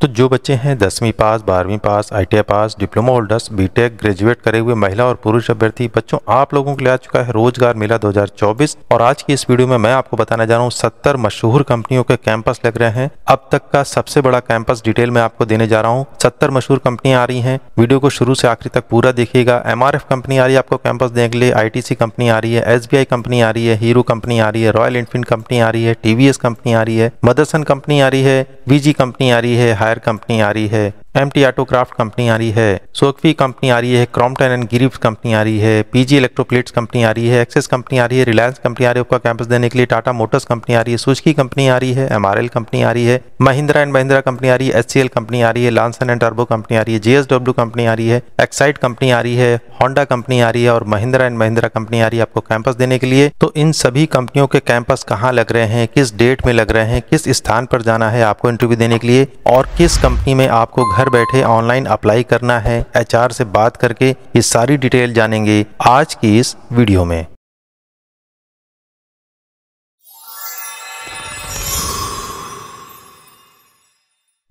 तो जो बच्चे हैं दसवीं पास बारहवीं pass I pass diploma holders B Tech graduate करे हुए महिला और पुरुष अभ्यर्थी बच्चों आप लोगों के लिए आ चुका है रोजगार मेला 2024 और आज की इस वीडियो में मैं आपको बताने जा रहा हूँ सत्तर मशहूर कंपनियों के कैंपस लग रहे हैं अब तक का सबसे बड़ा कैंपस डिटेल में आपको देने जा रहा हूँ सत्तर मशहूर कंपनियां आ रही है वीडियो को शुरू से आखिरी तक पूरा देखिएगा एम कंपनी आ रही है आपको कैंपस देने के लिए आई कंपनी आ रही है एस कंपनी आ रही है हीरो कंपनी आ रही है रॉयल एनफील्ड कंपनी आ रही है टीवीएस कंपनी आ रही है मदरसन कंपनी आ रही है वीजी कंपनी आ रही है हायर कंपनी आ रही है M T auto craft company आ रही है सोकफी कंपनी आ रही है क्रॉम्पटन एंड गिरीव्स कंपनी आ रही है पीजी इलेक्ट्रोप्लेट्स कंपनी आ रही है एक्सेस कंपनी आ रही है रिलायंस कंपनी आ रही है आपका कैंपस देने के लिए टाटा मोटर्स कंपनी आ रही है सुजकी कंपनी आ रही है एम कंपनी आ रही है महिंद्रा एंड महिंद्रा कंपनी आ रही है एच कंपनी आ रही है लानसन एंड टर्बो कंपनी आ रही है जेएसडब्ल्यू कंपनी आ रही है एक्साइड कंपनी आ रही है होंडा कंपनी आ रही है और महिंद्रा एंड महिंद्रा कंपनी आ रही है आपको कैंपस देने के लिए तो इन सभी कंपनियों के कैंपस कहाँ लग रहे हैं किस डेट में लग रहे हैं किस स्थान पर जाना है आपको इंटरव्यू देने के लिए और किस कंपनी में आपको घर घर बैठे ऑनलाइन अप्लाई करना है एचआर से बात करके ये सारी डिटेल जानेंगे आज की इस वीडियो में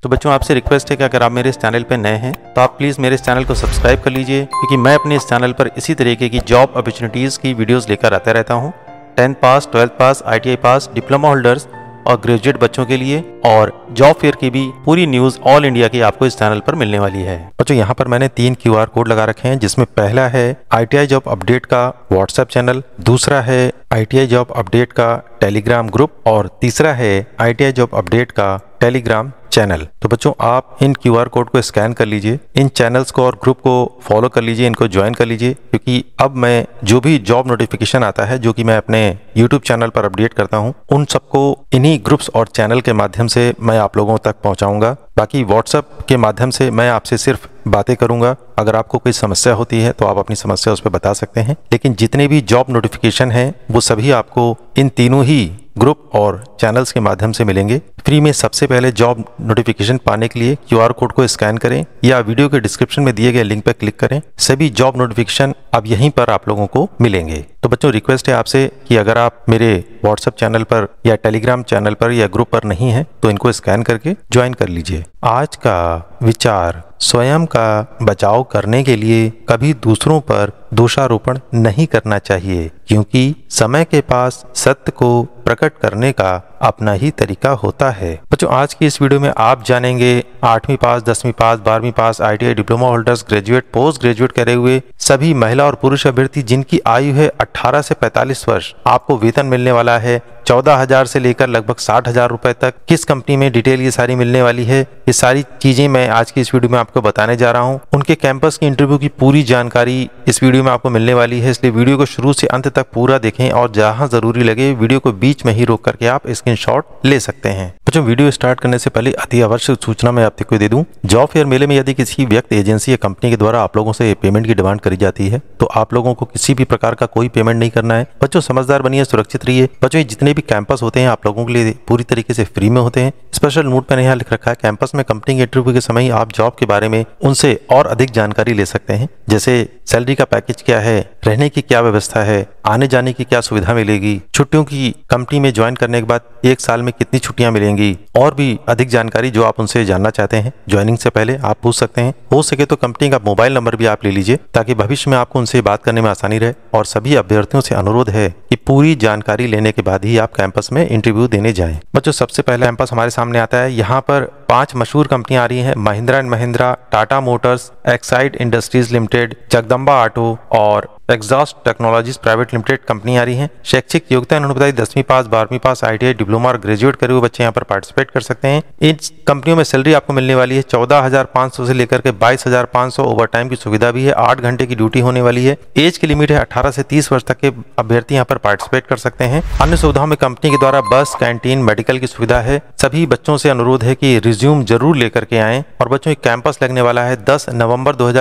तो बच्चों आपसे रिक्वेस्ट है कि अगर आप मेरे इस चैनल पर नए हैं तो आप प्लीज़ मेरे इस चैनल को सब्सक्राइब कर लीजिए क्योंकि मैं अपने इस चैनल पर इसी तरीके की जॉब अपॉर्चुनिटीज़ की वीडियोस लेकर आता रहता हूं tenth pass twelfth pass ITI pass diploma holders और ग्रेजुएट बच्चों के लिए और जॉब फेयर की भी पूरी न्यूज ऑल इंडिया की आपको इस चैनल पर मिलने वाली है बच्चों यहाँ पर मैंने तीन क्यू कोड लगा रखे हैं जिसमें पहला है आई जॉब अपडेट का व्हाट्सएप चैनल दूसरा है आई जॉब अपडेट का टेलीग्राम ग्रुप और तीसरा है आई जॉब अपडेट का टेलीग्राम चैनल तो बच्चों आप इन क्यू आर कोड को स्कैन कर लीजिए इन चैनल्स को और ग्रुप को फॉलो कर लीजिए इनको ज्वाइन कर लीजिए क्योंकि अब मैं जो भी जॉब नोटिफिकेशन आता है जो कि मैं अपने यूट्यूब चैनल पर अपडेट करता हूँ उन सबको इन्हीं ग्रुप्स और चैनल के माध्यम से मैं आप लोगों तक पहुंचाऊंगा बाकी व्हाट्सएप के माध्यम से मैं आपसे सिर्फ बातें करूंगा अगर आपको कोई समस्या होती है तो आप अपनी समस्या उस पर बता सकते हैं लेकिन जितने भी जॉब नोटिफिकेशन हैं वो सभी आपको इन तीनों ही ग्रुप और चैनल्स के माध्यम से मिलेंगे फ्री में सबसे पहले जॉब नोटिफिकेशन पाने के लिए क्यूआर कोड को स्कैन करें या वीडियो के डिस्क्रिप्शन में दिए गए लिंक पर क्लिक करें सभी जॉब नोटिफिकेशन अब यहीं पर आप लोगों को मिलेंगे तो बच्चों रिक्वेस्ट है आपसे कि अगर आप मेरे व्हाट्सएप चैनल पर या टेलीग्राम चैनल पर या ग्रुप पर नहीं है तो इनको स्कैन करके ज्वाइन कर लीजिए आज का विचार स्वयं का बचाव करने के लिए कभी दूसरों पर दोषारोपण नहीं करना चाहिए क्योंकि समय के पास सत्य को प्रकट करने का अपना ही तरीका होता है बच्चों आज की इस वीडियो में आप जानेंगे आठवीं पास दसवीं पास बारहवीं pass I diploma holders graduate post graduate करे हुए सभी महिला और पुरुष अभ्यर्थी जिनकी आयु है 18 से 45 वर्ष आपको वेतन मिलने वाला है चौदह हजार से लेकर लगभग साठ हजार रूपए तक किस कंपनी में डिटेल ये सारी मिलने वाली है ये सारी चीजें मैं आज की इस वीडियो में आपको बताने जा रहा हूँ उनके कैंपस की इंटरव्यू की पूरी जानकारी इस वीडियो में आपको मिलने वाली है इसलिए वीडियो को शुरू से अंत तक पूरा देखें और जहाँ जरूरी लगे वीडियो को बीच में ही रोक करके आप स्क्रीन ले सकते हैं दोस्तों वीडियो स्टार्ट करने से पहले अति आवश्यक सूचना मैं आपको को दे दूं जॉब फेयर मेले में यदि किसी व्यक्ति एजेंसी या कंपनी के द्वारा आप लोगों से पेमेंट की डिमांड करी जाती है तो आप लोगों को किसी भी प्रकार का कोई पेमेंट नहीं करना है बच्चों समझदार बनिए सुरक्षित रहिए बच्चों जितने भी कैंपस होते हैं आप लोगों के लिए पूरी तरीके से फ्री में होते हैं स्पेशल नोट मैंने यहाँ लिख रखा है कैंपस में कंपनी के इंटरव्यू के समय आप जॉब के बारे में उनसे और अधिक जानकारी ले सकते हैं जैसे सैलरी का पैकेज क्या है रहने की क्या व्यवस्था है आने जाने की क्या सुविधा मिलेगी छुट्टियों की कंपनी में ज्वाइन करने के बाद एक साल में कितनी छुट्टियां मिलेंगी की और भी अधिक जानकारी जो आप उनसे जानना चाहते हैं ज्वाइनिंग से पहले आप पूछ सकते हैं हो सके तो कंपनी का मोबाइल नंबर भी आप ले लीजिए ताकि भविष्य में आपको उनसे बात करने में आसानी रहे और सभी अभ्यर्थियों से अनुरोध है कि पूरी जानकारी लेने के बाद ही आप कैंपस में इंटरव्यू देने जाएं बच्चों सबसे पहले कैंपस हमारे सामने आता है यहाँ पर पांच मशहूर कंपनियां आ रही हैं Mahindra and Mahindra Tata Motors Exide Industries Limited Jagdamba auto और exhaust technologies private limited company आ रही है शैक्षिक योग्यता उन्होंने बताई दसवीं पास बारहवीं पास आई डिप्लोमा और ग्रेजुएट करे हुए बच्चे यहाँ पर पार्टिसिपेट कर सकते हैं इन कंपनियों में सैलरी आपको मिलने वाली है चौदह हजार सौ से लेकर के बाईस हजार पांच सौ ओवर टाइम की सुविधा भी है आठ घंटे की ड्यूटी होने वाली है एज की लिमिट है अठारह से तीस वर्ष तक के अभ्यर्थी यहाँ पर पार्टिसिपेट कर सकते हैं अन्य सुविधाओं में कंपनी के द्वारा बस कैंटीन मेडिकल की सुविधा है सभी बच्चों से अनुरोध है की रिज्यूम जरूर लेकर के आए और बच्चों कैंपस लगने वाला है दस नवम्बर दो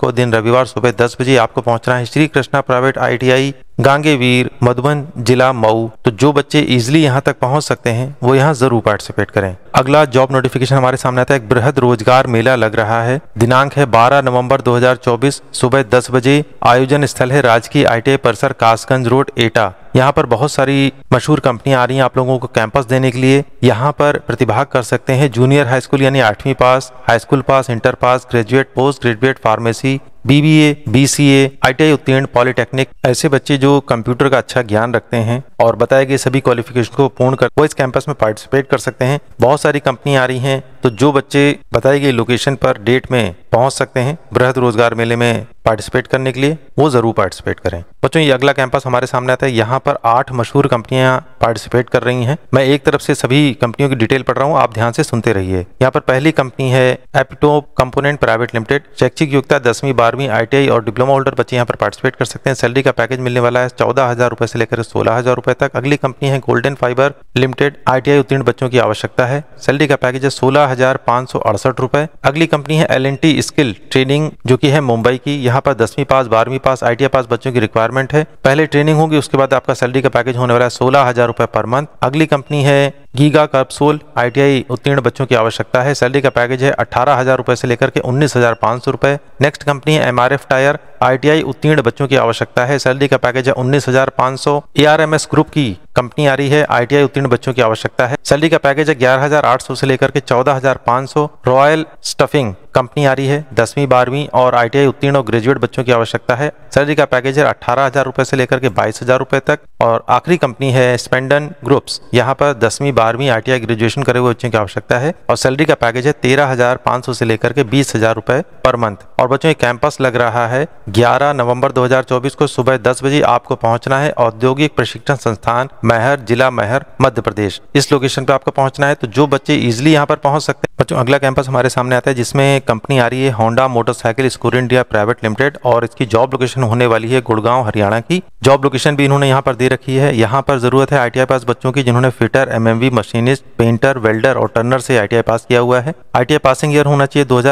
को दिन रविवार सुबह दस बजे आपको पहुँचना है कृष्णा प्राइवेट आईटीआई गांगेवीर मधुबन जिला मऊ तो जो बच्चे इजिली यहाँ तक पहुँच सकते हैं वो यहाँ जरूर पार्टिसिपेट करें अगला जॉब नोटिफिकेशन हमारे सामने आता है एक बृहद रोजगार मेला लग रहा है दिनांक है 12 नवंबर 2024 सुबह 10 बजे आयोजन स्थल है राजकीय आई टी परिसर कासगंज रोड एटा यहाँ पर बहुत सारी मशहूर कंपनियां आ रही हैं आप लोगों को कैंपस देने के लिए यहाँ पर प्रतिभाग कर सकते हैं जूनियर हाई स्कूल यानी आठवीं पास high school pass inter pass graduate post graduate pharmacy BBA BCA ITI उत्तीर्ण पॉलिटेक्निक ऐसे बच्चे जो जो कंप्यूटर का अच्छा ज्ञान रखते हैं और बताए गए सभी क्वालिफिकेशन को पूर्ण कर वो इस कैंपस में पार्टिसिपेट कर सकते हैं बहुत सारी कंपनी आ रही हैं तो जो बच्चे बताई गई लोकेशन पर डेट में पहुंच सकते हैं बृहद रोजगार मेले में पार्टिसिपेट करने के लिए वो ज़रूर पार्टिसिपेट करें बच्चों ये अगला कैंपस हमारे सामने आता है यहाँ पर आठ मशहूर कंपनियाँ पार्टिसिपेट कर रही हैं मैं एक तरफ से सभी कंपनियों की डिटेल पढ़ रहा हूँ आप ध्यान से सुनते रहिए यहाँ पर पहली कंपनी है एपिटोप कंपोनेंट प्राइवेट लिमिटेड शैक्षिक योग्यता दसवीं बारहवीं आई और डिप्लोमा होल्डर बच्चे यहाँ पर पार्टिसिपेट कर सकते हैं सैलरी का पैकेज मिलने वाला है चौदह हजार से लेकर सोलह हजार रुपए तक अगली कंपनी है गोल्डन फाइबर लिमिटेड आई उत्तीर्ण बच्चों की आवश्यकता है सैलरी का पैकेज है सोलह हजार सौ अड़सठ रुपए अगली कंपनी है एल स्किल ट्रेनिंग जो की है मुंबई की यहाँ यहाँ पर दसवीं पास बारहवीं पास आई पास बच्चों की रिक्वायरमेंट है पहले ट्रेनिंग होगी उसके बाद आपका सैलरी का पैकेज होने वाला है सोलह हजार रुपए पर मंथ अगली कंपनी है गीगा कर्पसोल आईटीआई उत्तीर्ण बच्चों की आवश्यकता है सैलरी का पैकेज है अठारह हजार रुपए से लेकर के उन्नीस हजार पांच सौ रुपए नेक्स्ट कंपनी है एमआरएफ टायर आईटीआई उत्तीर्ण बच्चों की आवश्यकता है सैलरी का पैकेज है उन्नीस हजार पाँच सौ एस e ग्रुप की कंपनी आ रही है आईटीआई उत्तीर्ण बच्चों की आवश्यकता है सैलरी का पैकेज है ग्यारह हजार आठ सौ से लेकर के चौदह हजार पाँच सौ रॉयल स्टफिंग कंपनी आ रही है दसवीं बारहवीं और आईटीआई उत्तीर्ण और ग्रेजुएट बच्चों की आवश्यकता है सैलरी का पैकेज है अठारह हजार रूपए से लेकर के बाईस हजार रूपए तक और आखिरी कंपनी है स्पेंडन ग्रुप्स यहाँ पर दसवीं बारहवीं आईटीआई ग्रेजुएशन करे हुए बच्चों की आवश्यकता है और सैलरी का पैकेज है तेरह हजार सौ से लेकर के बीस हजार पर मंथ और बच्चों कैंपस लग रहा है 11 नवंबर 2024 को सुबह 10 बजे आपको पहुंचना है औद्योगिक प्रशिक्षण संस्थान महर जिला महर मध्य प्रदेश इस लोकेशन पे आपको पहुंचना है तो जो बच्चे इजिली यहाँ पर पहुंच सकते हैं बच्चों अगला कैंपस हमारे सामने आता है जिसमें कंपनी आ रही है Honda motorcycle school India private limited और इसकी जॉब लोकेशन होने वाली है गुड़गांव हरियाणा की जॉब लोकेशन भी इन्होंने यहाँ पर दे रखी है यहाँ पर जरूरत है आईटीआई पास बच्चों की जिन्होंने fitter M machinist painter welder और टर्नर से आई पास किया हुआ है आई पासिंग ईयर होना चाहिए दो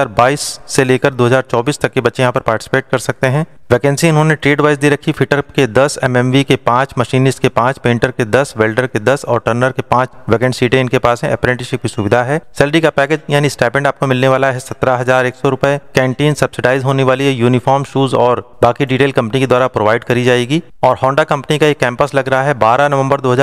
से लेकर दो तक के बच्चे यहाँ पर पार्टिसिपेट कर सकते हैं सकते हैं वैकेंसी इन्होंने ट्रेड वाइज दे रखी फिटर के 10 वी के 5 मशीनिस्ट के 5 पेंटर के 10 वेल्डर के 10 और टर्नर के 5 वैकेंट सीटें इनके पास हैं अप्रेंटिसशिप की सुविधा है सैलरी का पैकेज यानी स्टाइपेंड आपको मिलने वाला है सत्रह हजार एक सौ रुपए कैंटीन सब्सिडाइज होने वाली है यूनिफॉर्म शूज और बाकी डिटेल कंपनी के द्वारा प्रोवाइड करी जाएगी और होंडा कंपनी का एक कैंपस लग रहा है बारह नवम्बर दो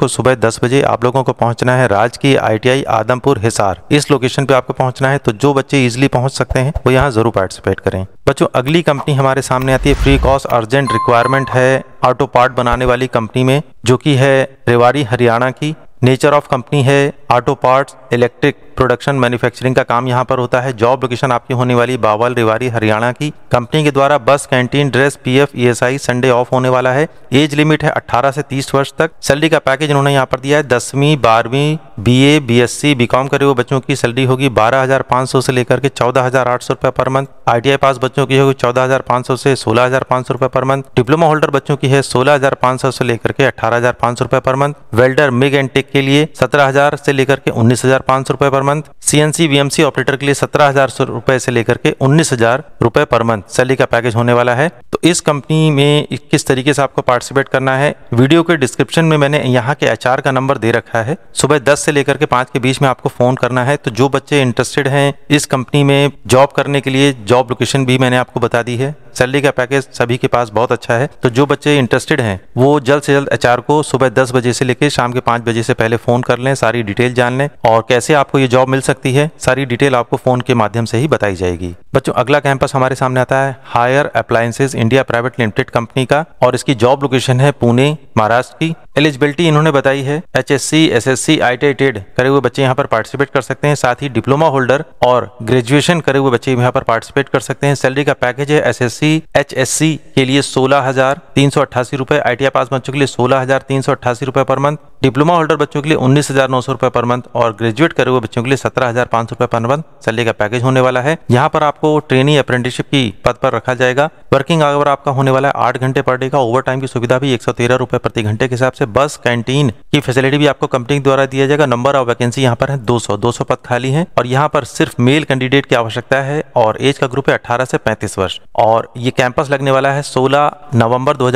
को सुबह दस बजे आप लोगों को पहुंचना है राज की आई आदमपुर हिसार इस लोकेशन पे आपको पहुंचना है तो जो बच्चे इजिली पहुंच सकते हैं वो यहाँ जरूर पार्टिसिपेट करें बच्चों अगली कंपनी हमारे सामने सामने आती है फ्री कॉस्ट अर्जेंट रिक्वायरमेंट है ऑटो पार्ट बनाने वाली कंपनी में जो कि है रेवाड़ी हरियाणा की नेचर ऑफ कंपनी है auto parts electric production manufacturing का काम यहाँ पर होता है जॉब लोकेशन आपकी होने वाली बावल रिवारी हरियाणा की कंपनी के द्वारा bus canteen dress P F S I Sunday off होने वाला है एज लिमिट है 18 से 30 वर्ष तक सैलरी का पैकेज उन्होंने यहाँ पर दिया है दसवीं बारहवीं B A B S C B com करे हुए बच्चों की सैलरी होगी बारह हजार पाँच सौ से लेकर के चौदह हजार आठ सौ रुपए per month I T I पास बच्चों की होगी चौदह हजार पाँच सौ से सोलह हजार पाँच सौ रुपये पर मंथ डिप्लोमा होल्डर बच्चों की है सोलह हजार पाँच सौ से लेकर के अठारह हजार पाँच सौ रुपए per month welder MIG and tech के लिए सत्रह हजार से लेकर के उन्नीस हजार पाँच सौ रुपए per month CNC VMC operator के लिए सत्रह हजार रुपए से लेकर के उन्नीस हजार रुपए पर मंथ सैलरी का पैकेज होने वाला है तो इस कंपनी में किस तरीके से आपको पार्टिसिपेट करना है वीडियो के डिस्क्रिप्शन में मैंने यहाँ के एच का नंबर दे रखा है सुबह दस से लेकर के पांच के बीच में आपको फोन करना है तो जो बच्चे इंटरेस्टेड है इस कंपनी में जॉब करने के लिए जॉब लोकेशन भी मैंने आपको बता दी है सैलरी का पैकेज सभी के पास बहुत अच्छा है तो जो बच्चे इंटरेस्टेड हैं वो जल्द से जल्द एचआर को सुबह दस बजे से लेकर शाम के पांच बजे से पहले फ़ोन कर लें सारी डिटेल जान लें और कैसे आपको ये जॉब मिल सकती है सारी डिटेल आपको फ़ोन के माध्यम से ही बताई जाएगी बच्चों अगला कैंपस हमारे सामने आता है Haier appliances India private limited company का और इसकी जॉब लोकेशन है पुणे महाराष्ट्र की एलिजिबिलिटी इन्होंने बताई है H S C S S C I T टेड करे हुए बच्चे यहाँ पर पार्टिसिपेट कर सकते हैं साथ ही डिप्लोमा होल्डर और ग्रेजुएशन करे हुए बच्चे यहाँ पर पार्टिसिपेट कर सकते हैं सैलरी का पैकेज है S S C C H S C के लिए सोलह हजार तीन सौ अट्ठासी रुपए आई टी पास बच्चों के लिए सोलह हजार तीन सौ अट्ठासी रुपए पर मंथ डिप्लोमा होल्डर बच्चों के लिए उन्नीस हज़ार नौ सौ रुपए पर मंथ और ग्रेजुएट करे हुए बच्चों के लिए सत्रह हज़ार पांच सौ रुपए पर मंथ सैलरी का पैकेज होने वाला है यहाँ पर आपको ट्रेनिंग अप्रेंटिसशिप की पद पर रखा जाएगा वर्किंग आवर आपका होने वाला है आठ घंटे पर डे का ओवर टाइम की सुविधा भी एक सौ तेरह रुपए प्रति घंटे के हिसाब से बस कैंटीन की फैसिलिटी भी आपको कंपनी द्वारा दिया जाएगा नंबर ऑफ वैकेंसी यहाँ पर है दो सौ दो सौ पद खाली है और यहाँ पर सिर्फ मेल कैंडिडेट की आवश्यकता है और एज का ग्रुप है अठारह से पैंतीस वर्ष और ये कैंपस लगने वाला है सोलह नवम्बर दो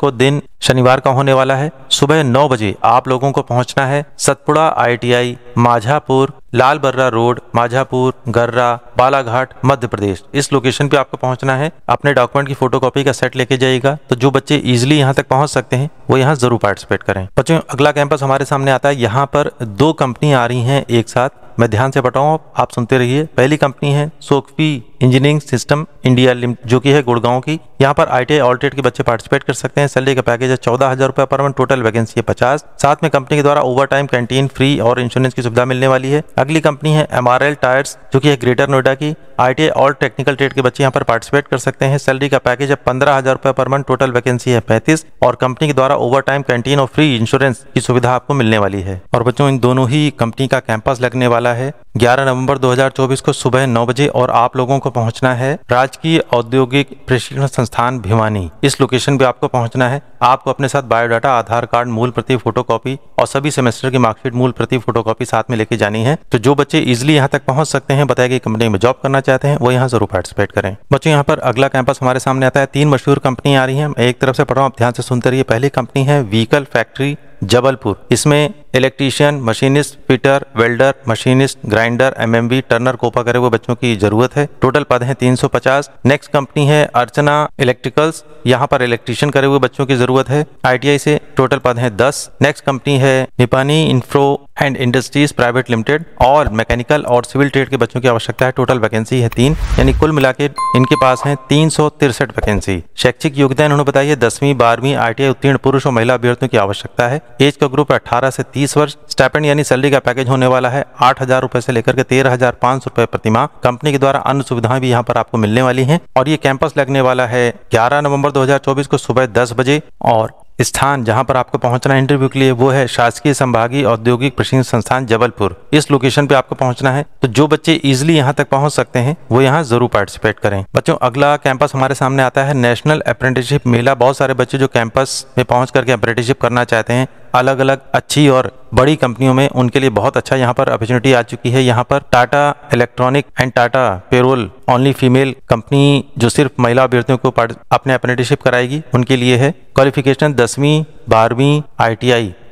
को दिन शनिवार का होने वाला है सुबह नौ बजे आप लोगों को पहुंचना है सतपुड़ा आईटीआई माझापुर लाल बर्रा रोड माझापुर गर्रा बालाघाट मध्य प्रदेश इस लोकेशन पे आपको पहुंचना है अपने डॉक्यूमेंट की फोटोकॉपी का सेट लेके जाइएगा तो जो बच्चे इजिली यहाँ तक पहुंच सकते हैं वो यहाँ जरूर पार्टिसिपेट करें बच्चों अगला कैंपस हमारे सामने आता है यहाँ पर दो कंपनी आ रही है एक साथ मैं ध्यान से बताऊँ आप सुनते रहिए पहली कंपनी है Sogefi engineering system India limited जो की है गुड़गांव की यहाँ पर आई टी ऑल्टेट के बच्चे पार्टिसिपेट कर सकते हैं सैलरी का पैकेज है चौदह हजार रुपये पर मंथ टोटल वैकेंसी है पचास साथ में कंपनी के द्वारा ओवर टाइम कैंटीन फ्री और इंश्योरेंस की सुविधा मिलने वाली है अगली कंपनी है एम टायर्स जो कि है ग्रेटर नोएडा की आई और टेक्निकल ट्रेड के बच्चे यहाँ पर पार्टिसिपेट कर सकते हैं सैलरी का पैकेज है पंद्रह हजार रुपये पर मंथ टोटल वैकेंसी है पैंतीस और कंपनी के द्वारा ओवर टाइम कैंटीन और फ्री इंश्योरेंस की सुविधा आपको मिलने वाली है और बच्चों इन दोनों ही कंपनी का कैंपस लगने वाला है 11 नवंबर 2024 को सुबह नौ बजे और आप लोगों को पहुंचना है राजकीय औद्योगिक प्रशिक्षण संस्थान भिवानी इस लोकेशन पे आपको पहुंचना है आपको अपने साथ बायोडाटा आधार कार्ड मूल प्रति फोटोकॉपी और सभी सेमेस्टर की मार्कशीट मूल प्रति फोटोकॉपी साथ में लेके जानी है तो जो बच्चे इजिली यहाँ तक पहुंच सकते हैं बताया गई कंपनी में जॉब करना चाहते हैं वो यहाँ जरूर पार्टिसिपेट करें बच्चों यहाँ पर अगला कैंपस हमारे सामने आता है तीन मशहूर कंपनी आ रही है एक तरफ से पढ़ आप ध्यान से सुनते रहिए पहली कंपनी है व्हीकल फैक्ट्री जबलपुर इसमें electrician machinist fitter welder machinist grinder MMB turner COPA करे हुए बच्चों की जरूरत है टोटल पद है 350 नेक्स्ट कंपनी है अर्चना इलेक्ट्रिकल्स यहाँ पर इलेक्ट्रीशियन करे हुए बच्चों की जरूरत है आईटीआई से टोटल पद है 10 नेक्स्ट कंपनी है Nipani infra and industries private limited और मैकेनिकल और सिविल ट्रेड के बच्चों की आवश्यकता है टोटल वैकेंसी है तीन यानी कुल मिला के इनके पास है तीन वैकेंसी शैक्षिक योगदान उन्होंने बताया दसवीं बारहवीं आई उत्तीर्ण पुरुष और महिला अभ्यर्थियों की आवश्यकता है एज का ग्रुप अठारह से 30 इस वर्ष स्टैपेंड यानी सैलरी का पैकेज होने वाला है आठ हजार रुपए से लेकर के तेरह हजार पांच सौ रुपए प्रतिमा कंपनी के द्वारा अन्य सुविधाएं भी यहाँ पर आपको मिलने वाली हैं और ये कैंपस लगने वाला है ग्यारह नवंबर चौबीस को सुबह दस बजे और स्थान जहां पर आपको पहुंचना है इंटरव्यू के लिए वो है शासकीय संभागीय औद्योगिक प्रशिक्षण संस्थान जबलपुर इस लोकेशन पे आपको पहुंचना है तो जो बच्चे इजिली यहां तक पहुंच सकते हैं वो यहां जरूर पार्टिसिपेट करें बच्चों अगला कैंपस हमारे सामने आता है नेशनल अप्रेंटिसशिप मेला बहुत सारे बच्चे जो कैंपस में पहुंच करके अप्रेंटिसशिप करना चाहते हैं अलग अलग अच्छी और बड़ी कंपनियों में उनके लिए बहुत अच्छा यहाँ पर अपॉर्चुनिटी आ चुकी है यहाँ पर Tata electronic and Tata payroll only female company जो सिर्फ महिला अभ्यर्थियों को अपने अप्रेंटिसिप कराएगी उनके लिए है क्वालिफिकेशन दसवीं बारहवीं आई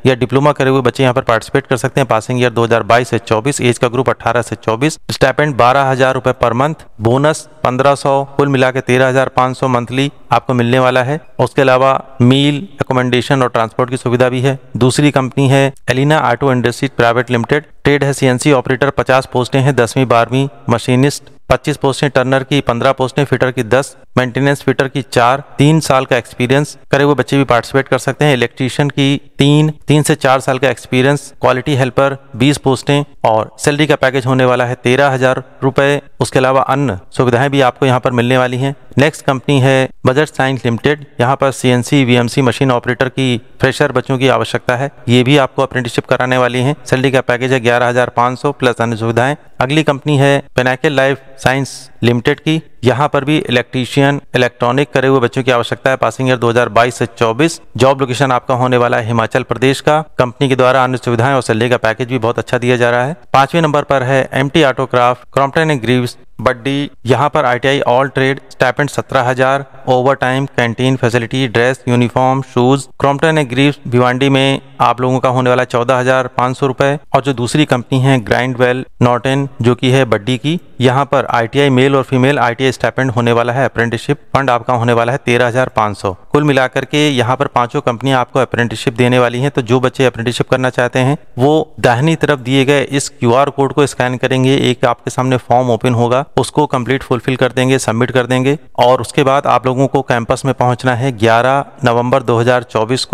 या डिप्लोमा करे हुए बच्चे यहाँ पर पार्टिसिपेट कर सकते हैं पासिंग ईयर 2022 से 24 एज का ग्रुप 18 से 24 स्टेपेंड बारह हजार रुपए पर मंथ बोनस 1500 कुल मिला के तेरह मंथली आपको मिलने वाला है उसके अलावा मील एकोमेंडेशन और ट्रांसपोर्ट की सुविधा भी है दूसरी कंपनी है Elina auto industries private limited trade है सीएनसी ऑपरेटर 50 पोस्टें हैं दसवीं बारहवीं मशीनिस्ट 25 पोस्टें टर्नर की 15 पोस्टें फिटर की 10 मेंटेनेंस फिटर की चार तीन साल का एक्सपीरियंस करे हुए बच्चे भी पार्टिसिपेट कर सकते हैं इलेक्ट्रीशियन की तीन तीन से चार साल का एक्सपीरियंस क्वालिटी हेल्पर 20 पोस्टें और सैलरी का पैकेज होने वाला है तेरह हजार रुपए उसके अलावा अन्य सुविधाएं भी आपको यहाँ पर मिलने वाली है नेक्स्ट कंपनी है बजट साइंस लिमिटेड यहाँ पर सीएनसी वीएमसी मशीन ऑपरेटर की फ्रेशर बच्चों की आवश्यकता है ये भी आपको अप्रेंटिसशिप कराने वाली है सैलरी का पैकेज है ग्यारह प्लस अन्य सुविधाएं अगली कंपनी है पेनाकेल लाइफ साइंस लिमिटेड की यहाँ पर भी इलेक्ट्रीशियन इलेक्ट्रॉनिक करे हुए बच्चों की आवश्यकता है पासिंग ईयर 2022 से 24 जॉब लोकेशन आपका होने वाला है हिमाचल प्रदेश का कंपनी के द्वारा अन्य सुविधाएं और सैलरी का पैकेज भी बहुत अच्छा दिया जा रहा है पांचवें नंबर पर है M T autocraft Crompton and Greaves Baddi यहाँ पर आईटीआई ऑल ट्रेड स्टैपेंट सत्रह हजार overtime canteen facility dress uniform shoes Crompton and Greave Bhiwandi में आप लोगों का होने वाला चौदह हजार पाँच सौ रूपए और जो दूसरी कंपनी है ग्राइंड वेल नॉटेन जो कि है बड्डी की यहाँ पर आईटीआई मेल और फीमेल आईटीआई स्टैपेंट होने वाला है अप्रेंटिसशिप फंड आपका होने वाला है तेरह हजार पाँच सौ कुल मिलाकर के यहाँ पर पांचों कंपनियां आपको अप्रेंटिसशिप देने वाली हैं तो जो बच्चे अप्रेंटिसशिप करना चाहते हैं वो दाहिनी तरफ दिए गए इस क्यू कोड को स्कैन करेंगे एक आपके सामने फॉर्म ओपन होगा उसको कम्प्लीट फुलफिल कर देंगे सबमिट कर देंगे और उसके बाद आप लोगों को कैंपस में पहुंचना है ग्यारह नवम्बर दो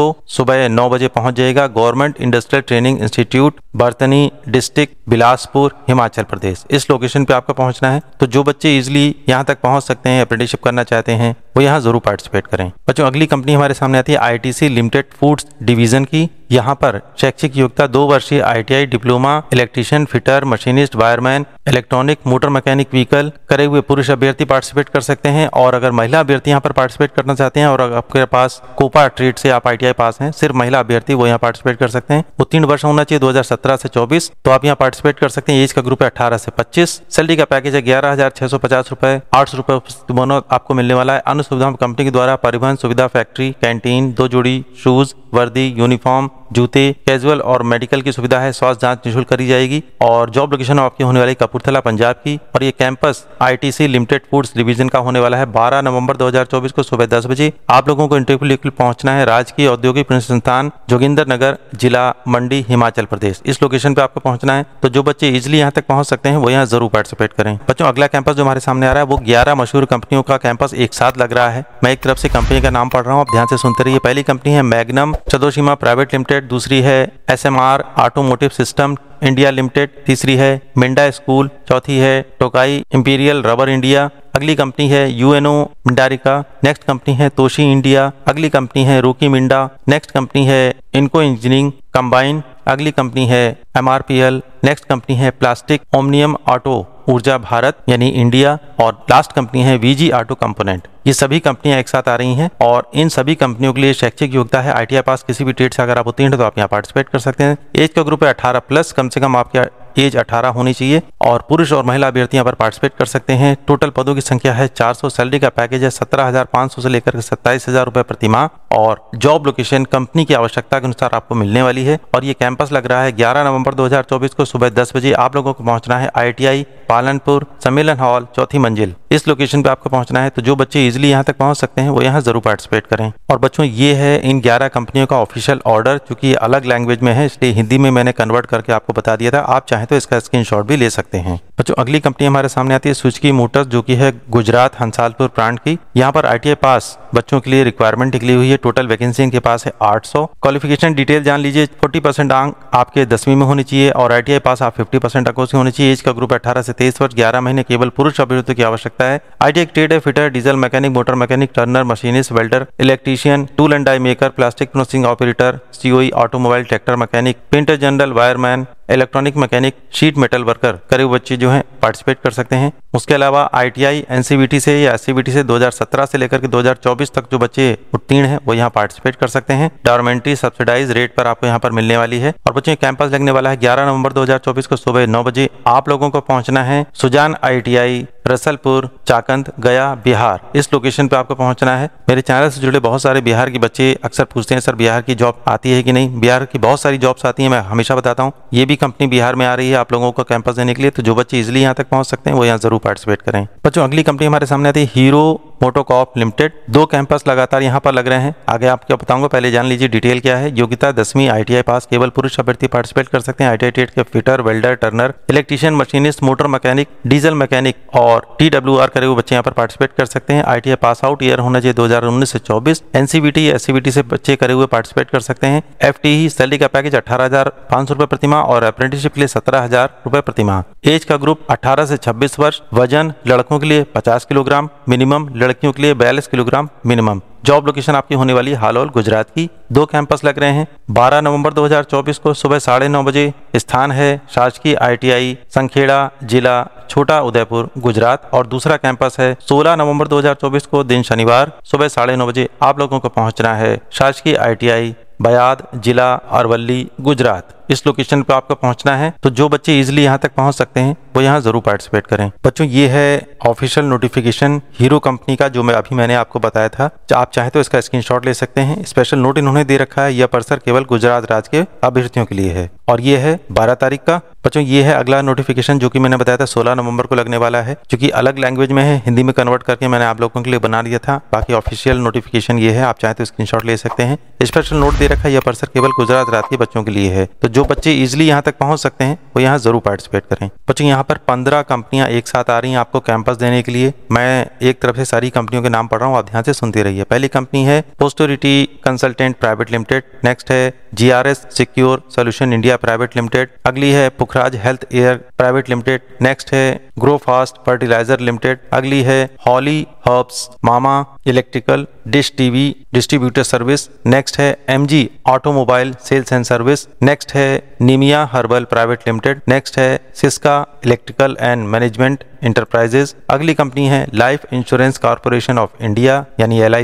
को सुबह नौ बजे पहुंच जाएगा government industrial training institute Bartani district Bilaspur Himachal Pradesh इस लोकेशन पे आपका पहुंचना है तो जो बच्चे इजिली यहाँ तक पहुंच सकते हैं अप्रेंटिसशिप करना चाहते हैं वो यहाँ जरूर पार्टिसिपेट करें बच्चों अगली कंपनी हमारे सामने आती है आईटीसी लिमिटेड फूड्स डिवीज़न की यहाँ पर शैक्षिक योग्यता दो वर्षीय ITI diploma electrician fitter machinist wireman electronic motor mechanic vehicle करे हुए पुरुष अभ्यर्थी पार्टिसिपेट कर सकते हैं और अगर महिला अभ्यर्थी यहाँ पर पार्टिसिपेट करना चाहते हैं और आपके पास कोपा ट्रीट से आप आई पास हैं सिर्फ महिला अभ्यर्थी वो यहाँ पार्टिसिपेट कर सकते हैं उत्तीर्ण वर्ष होना चाहिए दो से चौबीस तो आप यहाँ पार्टिसिपेट कर सकते हैं एज का ग्रुप है अठारह से पच्चीस सैलरी का पैकेज है ग्यारह हजार छह सौ पचास रुपए आठ सौ रुपए दोनों आपको मिलने वाला है अन्य सुविधा कंपनी के द्वारा परिवहन सुविधा फैक्ट्री कैंटीन दो जोड़ी शूज वर्दी यूनिफॉर्म जूते कैजुअल और मेडिकल की सुविधा है स्वास्थ्य जांच निःशुल्क करी जाएगी और जॉब लोकेशन आपकी होने वाली कपूरथला पंजाब की और ये campus ITC limited foods division का होने वाला है 12 नवंबर 2024 को सुबह दस बजे आप लोगों को इंटरव्यू लेकर पहुंचना है राजकीय औद्योगिक संस्थान जोगिंदर नगर जिला मंडी हिमाचल प्रदेश इस लोकेशन पे आपको पहुंचना है तो जो बच्चे इजिली यहाँ तक पहुंच सकते हैं वो यहाँ जरूर पार्टिसिपेट करें बच्चों अगला कैंपस जो हमारे सामने आ रहा है वो ग्यारह मशहूर कंपनियों का कैंपस एक साथ लग रहा है मैं एक तरफ से कंपनी का नाम पढ़ रहा हूँ आप ध्यान से सुनते रहिए पहली कंपनी है मैगनम चदोशीमा प्राइवेट लिमिटेड लिमिटेड दूसरी है SMR automotive system India limited तीसरी है मिंडा स्कूल चौथी है टोकाई इंपीरियल रबर इंडिया अगली कंपनी है यूएनओ मिंडारिका नेक्स्ट कंपनी है तोशी इंडिया अगली कंपनी है रोकी मिंडा नेक्स्ट कंपनी है इनको इंजीनियरिंग कंबाइन अगली कंपनी है एमआरपीएल नेक्स्ट कंपनी है plastic omnium auto Urja Bharat यानी इंडिया और लास्ट कंपनी है वीजी ऑटो कंपोनेंट ये सभी कंपनियां एक साथ आ रही हैं और इन सभी कंपनियों के लिए शैक्षिक योग्यता है आईटीआई पास किसी भी ट्रेड से अगर आप उत्तीर्ण तो आप यहाँ पार्टिसिपेट कर सकते हैं एज का ग्रुप है अठारह प्लस कम से कम आपके एज 18 होनी चाहिए और पुरुष और महिला अभ्यर्थी यहाँ पर पार्टिसिपेट कर सकते हैं टोटल पदों की संख्या है 400 सैलरी का पैकेज है 17,500 से लेकर सत्ताईस हजार रुपए प्रति माह और जॉब लोकेशन कंपनी की आवश्यकता के अनुसार आपको मिलने वाली है और ये कैंपस लग रहा है 11 नवंबर 2024 को सुबह 10 बजे आप लोगों को पहुंचना है आईटीआई पालनपुर सम्मेलन हॉल चौथी मंजिल इस लोकेशन पे आपको पहुंचना है तो जो बच्चे इजिली यहाँ तक पहुंच सकते हैं वो यहाँ जरूर पार्टिसिपेट करें और बच्चों ये है इन ग्यारह कंपनियों का ऑफिशियल ऑर्डर चूंकि अलग लैंग्वेज में है इसलिए हिंदी में मैंने कन्वर्ट करके आपको बता दिया था आप चाहें चाहें तो इसका स्क्रीनशॉट भी ले सकते हैं बच्चों अगली कंपनी हमारे सामने आती है की मोटर्स जो कि है गुजरात हंसालपुर प्रांत की यहाँ पर आई पास बच्चों के लिए रिक्वायरमेंट निकली हुई है टोटल वैकेंसी इनके पास है 800 क्वालिफिकेशन डिटेल जान लीजिए 40 परसेंट अंक आपके दसवीं में होने चाहिए और आई पास आप 50 परसेंट अंकों से होने चाहिए एज का ग्रुप 18 से 23 वर्ष 11 महीने केवल पुरुष अभिवृत्ति की आवश्यकता है आई ट्रेड है fitter diesel mechanic motor mechanic turner machinist welder electrician tool and die maker plastic processing operator COE automobile tractor mechanic painter general wireman electronic mechanic sheet metal worker करीब बच्चे जो हैं पार्टिसिपेट कर सकते हैं उसके अलावा आईटीआई एनसीबीटी से या एससीबीटी से 2017 से लेकर के 2024 तक जो बच्चे उत्तीर्ण हैं वो यहाँ पार्टिसिपेट कर सकते हैं डॉर्मेंट्री सब्सिडाइज रेट पर आपको यहाँ पर मिलने वाली है और बच्चे कैंपस लगने वाला है ग्यारह नवंबर दो को सुबह नौ बजे आप लोगों को पहुंचना है सुजान आई रसलपुर चाकंद गया बिहार इस लोकेशन पे आपको पहुंचना है मेरे चैनल से जुड़े बहुत सारे बिहार के बच्चे अक्सर पूछते हैं सर बिहार की जॉब आती है कि नहीं बिहार की बहुत सारी जॉब्स आती है मैं हमेशा बताता हूँ ये भी भी कंपनी बिहार में आ रही है आप लोगों को कैंपस देने के लिए तो जो बच्चे इजिली यहाँ तक पहुंच सकते हैं वो यहाँ जरूर पार्टिसिपेट करें बच्चों अगली कंपनी हमारे सामने आती है हीरो मोटोकॉप लिमिटेड दो कैंपस लगातार यहाँ पर लग रहे हैं आगे आपको बताऊंगा पहले जान लीजिए डिटेल क्या है योग्यता दसवीं आईटीआई पास केवल पुरुष अभ्यर्थी पार्टिसिपेट कर सकते हैं आईटीआई के fitter welder turner electrician machinist motor mechanic diesel mechanic और टी डब्ल्यू आर करे हुए बच्चे यहाँ पर पार्टिसिपेट कर सकते हैं आई पास आउट ईयर होना चाहिए दो से चौबीस एनसीबीटी एससीबीटी से बच्चे करे हुए पार्टिसिपेट कर सकते हैं एफ टी सैलरी का पैकेज अठारह हजार पांच सौ रुपए प्रतिमा और और अप्रेंटिसशिप के लिए सत्रह हजार रुपए प्रति माह एज का ग्रुप 18 से 26 वर्ष वजन लड़कों के लिए 50 किलोग्राम मिनिमम लड़कियों के लिए बयालीस किलोग्राम मिनिमम जॉब लोकेशन आपकी होने वाली हालोल गुजरात की दो कैंपस लग रहे हैं 12 नवंबर 2024 को सुबह साढ़े नौ बजे स्थान है शासकीय आईटीआई संखेड़ा जिला छोटा उदयपुर गुजरात और दूसरा कैंपस है 16 नवंबर 2024 को दिन शनिवार सुबह साढ़े नौ बजे आप लोगों को पहुंचना है शासकीय आईटीआई बयाद जिला अरवली गुजरात इस लोकेशन पर आपको पहुंचना है तो जो बच्चे इजिली यहाँ तक पहुंच सकते हैं वो यहाँ जरूर पार्टिसिपेट करें बच्चों ये है ऑफिशियल नोटिफिकेशन हीरो कंपनी का जो मैं अभी मैंने आपको बताया था आप चाहे तो इसका स्क्रीनशॉट ले सकते हैं स्पेशल नोट इन्होंने दे रखा है यह परसर केवल गुजरात राज्य के अभ्यर्थियों के लिए है और ये है बारह तारीख का बच्चों ये है अगला नोटिफिकेशन जो कि मैंने बताया था सोलह नवंबर को लगने वाला है जो अलग लैंग्वेज में है हिंदी में कन्वर्ट करके मैंने आप लोगों के लिए बना दिया था बाकी ऑफिशियल नोटिफिकेशन ये है आप चाहे तो स्क्रीनशॉट ले सकते हैं स्पेशल नोट दे रखा है यह परसर केवल गुजरात राज्य के बच्चों के लिए है तो जो बच्चे इजिली यहाँ तक पहुँच सकते हैं वो यहाँ ज़रूर पार्टिसिपेट करें बच्चों यहाँ पर पंद्रह कंपनियाँ एक साथ आ रही हैं आपको कैंपस देने के लिए मैं एक तरफ से सारी कंपनियों के नाम पढ़ रहा हूँ आप ध्यान से सुनते रहिए पहली कंपनी है posterity consultant private limited next है G R S secure solution India private limited अगली है Pukhraj health air private limited next है ग्रो फास्ट फर्टिलाइजर लिमिटेड अगली है हॉली हर्ब्स मामा electrical dish TV distributor service next है M G automobile sales and service next है है निमिया हर्बल प्राइवेट लिमिटेड नेक्स्ट है Syska electrical and management enterprises अगली कंपनी है life insurance corporation of India यानी एल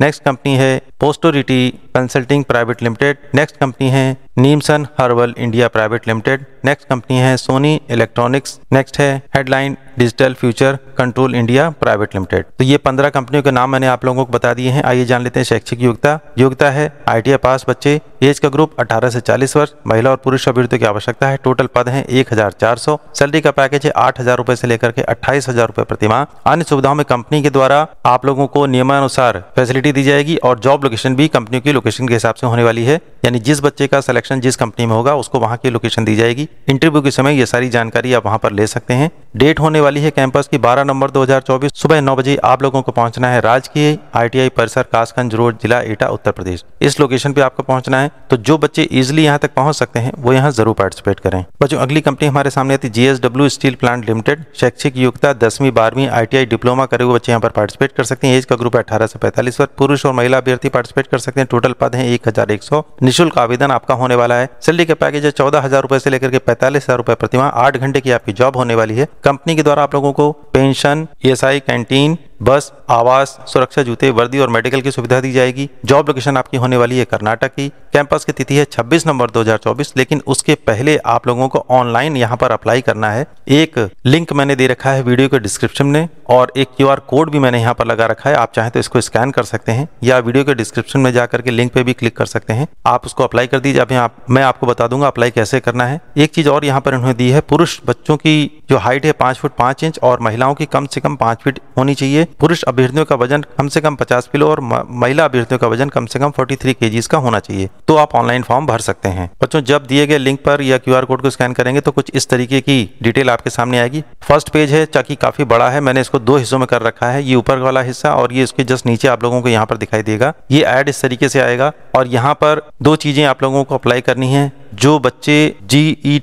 नेक्स्ट कंपनी है posterity consulting private limited next company है नीमसन herbal India private limited next company है सोनी इलेक्ट्रॉनिक्स नेक्स्ट है headline digital future control India private limited तो ये पंद्रह कंपनियों के नाम मैंने आप लोगों को बता दिए हैं आइए जान लेते हैं शैक्षिक योग्यता योग्यता है आई पास बच्चे एज का ग्रुप 18 से 40 वर्ष महिला और पुरुष अभ्यर्थियों की आवश्यकता है टोटल पद है एक हजार चार सौ सैलरी का पैकेज है आठ हजार रूपए से लेकर के अट्ठाईस हजार रूपए प्रतिमा अन्य सुविधाओं में कंपनी के द्वारा आप लोगों को नियमानुसार फैसिलिटी दी जाएगी और जॉब लोकेशन भी कंपनियों की लोकेशन के हिसाब से होने वाली है यानी जिस बच्चे का सिलेक्शन जिस कंपनी में होगा उसको वहाँ की लोकेशन दी जाएगी इंटरव्यू के समय ये सारी जानकारी आप वहाँ पर ले सकते हैं डेट होने वाली है कैंपस की बारह नवंबर दो सुबह नौ बजे आप लोगों को पहुँचना है राजकीय आई परिसर कासगंज रोड जिला एटा उत्तर प्रदेश इस लोकेशन पे आपको पहुंचना है तो जो बच्चे इजिली यहाँ तक पहुंच सकते हैं वो यहाँ जरूर पार्टिसिपेट करें बच्चों अगली कंपनी हमारे सामने आती जीएसडब्ल्यू स्टील प्लांट लिमिटेड शैक्षिक शैक्षिक योग्यता दसवीं बारहवीं आईटीआई डिप्लोमा करे हुए बच्चे यहाँ पर पार्टिसिपेट कर सकते हैं एज का ग्रुप है अठारह से पैंतालीस वर्ष पुरुष और महिला अभ्यर्थी पार्टिसिपेट कर सकते हैं टोटल पद है एक हजार एक सौ निःशुल्क आवेदन आपका होने वाला है सैलरी का पैकेज है चौदह हजार रुपए से लेकर के पैंतालीस हजार रुपए प्रतिमा आठ घंटे की आपकी जॉब होने वाली है कंपनी के द्वारा आप लोगों को पेंशन ई कैंटीन बस आवास सुरक्षा जूते वर्दी और मेडिकल की सुविधा दी जाएगी जॉब लोकेशन आपकी होने वाली है कर्नाटक की कैंपस की तिथि है 26 नवंबर 2024 लेकिन उसके पहले आप लोगों को ऑनलाइन यहाँ पर अप्लाई करना है एक लिंक मैंने दे रखा है वीडियो के डिस्क्रिप्शन में और एक क्यू कोड भी मैंने यहाँ पर लगा रखा है आप चाहें तो इसको स्कैन कर सकते हैं या वीडियो के डिस्क्रिप्शन में जाकर के लिंक पे भी क्लिक कर सकते हैं आप उसको अप्लाई कर दीजिए अभी मैं आपको बता दूंगा अप्लाई कैसे करना है एक चीज और यहाँ पर उन्होंने दी है पुरुष बच्चों की जो हाइट है पांच फुट पांच इंच और महिलाओं की कम से कम पांच फीट होनी चाहिए पुरुष अभ्यर्थियों का वजन कम से कम 50 किलो और महिला अभ्यर्थियों का वजन कम से कम 43 थ्री का होना चाहिए तो आप ऑनलाइन फॉर्म भर सकते हैं बच्चों जब दिए गए लिंक पर या क्यूआर कोड को स्कैन करेंगे तो कुछ इस तरीके की डिटेल आपके सामने आएगी फर्स्ट पेज है चाकि काफी बड़ा है मैंने इसको दो हिस्सों में कर रखा है ये ऊपर वाला हिस्सा और ये इसके जस्ट नीचे आप लोगों को यहाँ पर दिखाई देगा ये एड इस तरीके से आएगा और यहाँ पर दो चीजें आप लोगों को अप्लाई करनी है जो बच्चे जी e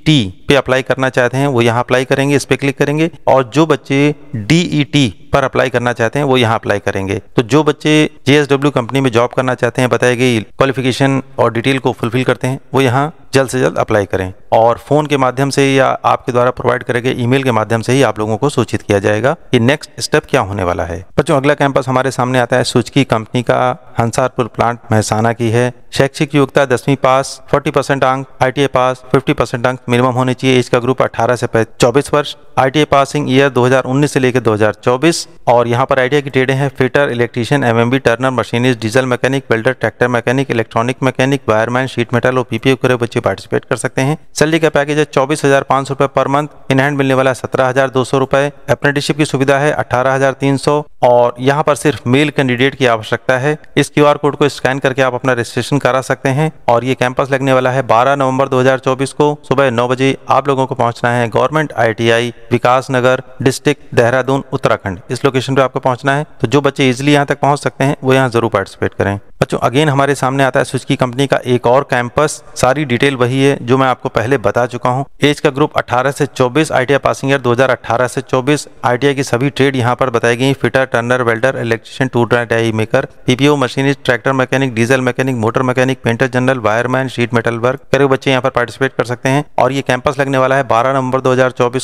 पे अप्लाई करना चाहते हैं वो यहाँ अप्लाई करेंगे इस पर क्लिक करेंगे और जो बच्चे डी e पर अप्लाई करना चाहते हैं वो यहाँ अप्लाई करेंगे तो जो बच्चे जेएसडब्ल्यू कंपनी में जॉब करना चाहते हैं बताई गई क्वालिफिकेशन और डिटेल को फुलफिल करते हैं वो यहाँ जल्द से जल्द अप्लाई करें और फ़ोन के माध्यम से या आपके द्वारा प्रोवाइड करे गए ईमेल के माध्यम से ही आप लोगों को सूचित किया जाएगा कि नेक्स्ट स्टेप क्या होने वाला है बच्चों अगला कैंपस हमारे सामने आता है सुचकी कंपनी का हंसारपुर प्लांट महसाना की है शैक्षिक योग्यता दसवीं पास फोर्टी परसेंट अंक आई पास फिफ्टी परसेंट अंक मिनिमम होने चाहिए एज का ग्रुप अठारह से चौबीस वर्ष आई पासिंग ईयर उन्नीस से लेकर चौबीस और यहाँ पर आई की ट्रेडें हैं fitter electrician M turner machinist diesel mechanic welder tractor mechanic electronic mechanic wireman sheet metal और पीपीओ करे बच्चे के पार्टिसिपेट कर सकते हैं सैलरी का पैकेज है चौबीस हजार पांच सौ रुपए पर मंथ इन हैंड मिलने वाला सत्रह हजार दो सौ रुपए अप्रेंटिसशिप की सुविधा है अठारह हजार तीन सौ और यहाँ पर सिर्फ मेल कैंडिडेट की आवश्यकता है इस क्यूआर कोड को स्कैन करके आप अपना रजिस्ट्रेशन करा सकते हैं और ये कैंपस लगने वाला है 12 नवंबर 2024 को सुबह 9 बजे आप लोगों को पहुंचना है government ITI Vikas Nagar district Dehradun Uttarakhand इस लोकेशन पर आपको पहुंचना है तो जो बच्चे इजिली यहाँ तक पहुँच सकते हैं वो यहाँ जरूर पार्टिसिपेट करें बच्चों अगेन हमारे सामने आता है स्विच की कंपनी का एक और कैंपस सारी डिटेल वही है जो मैं आपको पहले बता चुका हूँ एज का ग्रुप 18 से 24 आईटीआई पासिंग ईयर 2018 से 24 आईटीआई की सभी ट्रेड यहाँ पर बताई गई fitter turner welder electrician to die maker PPO machinist tractor mechanic diesel mechanic motor mechanic painter general wireman sheet metal work करे बच्चे यहाँ पर पार्टिसिपेट कर सकते हैं और ये कैंपस लगने वाला है बारह नवंबर दो